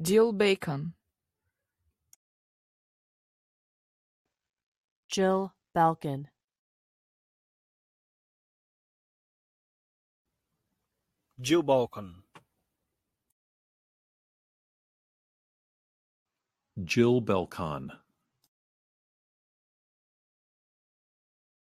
Jill Bacon. Jill Balkin, Jill Balkan. Jill Belcon.